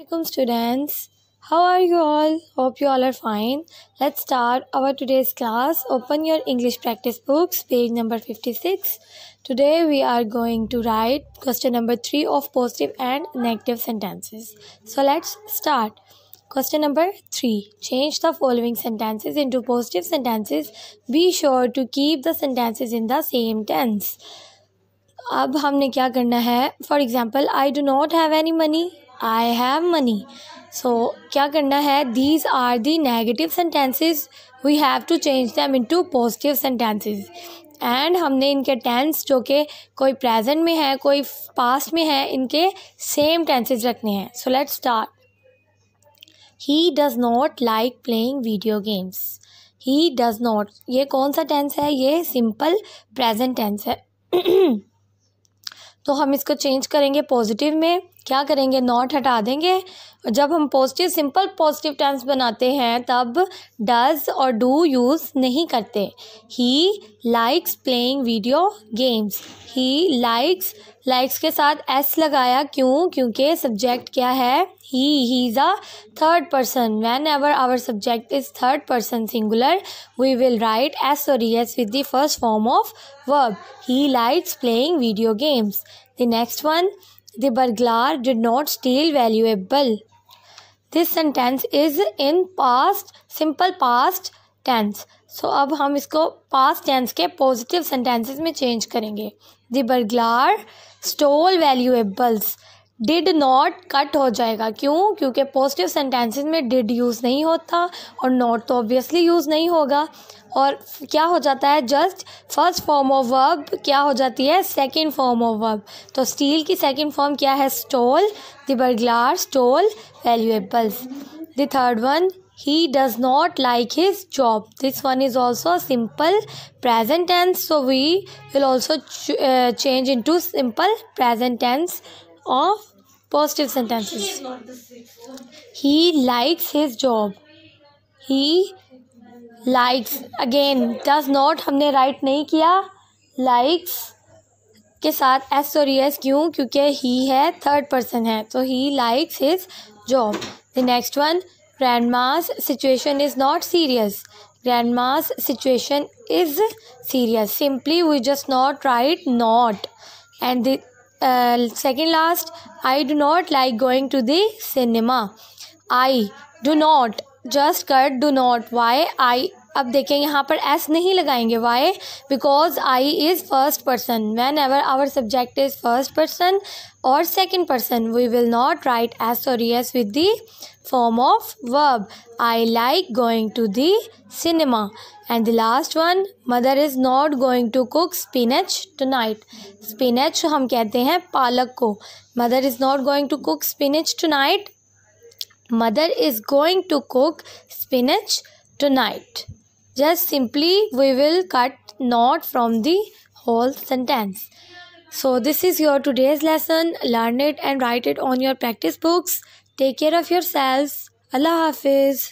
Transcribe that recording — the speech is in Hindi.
Welcome students. How are you all? Hope you all are fine. Let's start our today's class. Open your English practice books, page number 56. Today we are going to write question number 3 of positive and negative sentences. So let's start. Question number 3. Change the following sentences into positive sentences. Be sure to keep the sentences in the same tense. अब हमने क्या करना है For example, I do not have any money. I have money so क्या करना है these are the negative sentences we have to change them into positive sentences and हमने इनके टेंस जो कि कोई प्रेजेंट में है कोई पास्ट में है इनके सेम टेंसेज रखने हैं so let's start he does not like playing video games he does not ये कौन सा टेंस है ये सिंपल प्रेजेंट टेंस है तो हम इसको चेंज करेंगे पॉजिटिव में क्या करेंगे नॉट हटा देंगे जब हम पॉजिटिव सिंपल पॉजिटिव टेंस बनाते हैं तब डज और डू यूज़ नहीं करते he likes playing video games he likes likes के साथ एस लगाया क्यों क्योंकि सब्जेक्ट क्या है he he is a third person whenever our subject is third person singular we will write S और E S with the first form of verb he likes playing video games the next one The burglar did not steal valuable. This sentence is in past simple past tense so अब हम इसको पास्ट टेंस के पॉजिटिव सेंटेंसेस में चेंज करेंगे the burglar stole valuables did not cut हो जाएगा क्यों क्योंकि पॉजिटिव सेंटेंसेस में डिड यूज़ नहीं होता और नॉट तो ऑब्वियसली यूज़ नहीं होगा और क्या हो जाता है just first form of verb क्या हो जाती है सेकेंड फॉर्म ऑफ वर्ब तो स्टील की सेकेंड फॉर्म क्या है stole the burglar stole valuables the third one he does not like his job this one is also simple present tense so we will also change into simple present tense of positive sentences he likes his job he likes again does not हमने राइट नहीं किया likes के साथ एस और एस क्यों क्योंकि ही है थर्ड पर्सन है तो he likes his job the next one grandma's situation is not serious grandma's situation is serious simply we just not write not and uh, second last i do not like going to the cinema i do not just cut do not why i अब देखें यहाँ पर एस नहीं लगाएंगे why because I is first person whenever our subject is first person और second person we will not write S और yes with the form of verb I like going to the cinema and the last one mother is not going to cook spinach tonight spinach हम कहते हैं पालक को mother is not going to cook spinach tonight mother is going to cook spinach tonight just simply we will cut not from the whole sentence so this is your today's lesson learn it and write it on your practice books take care of yourselves allah hafiz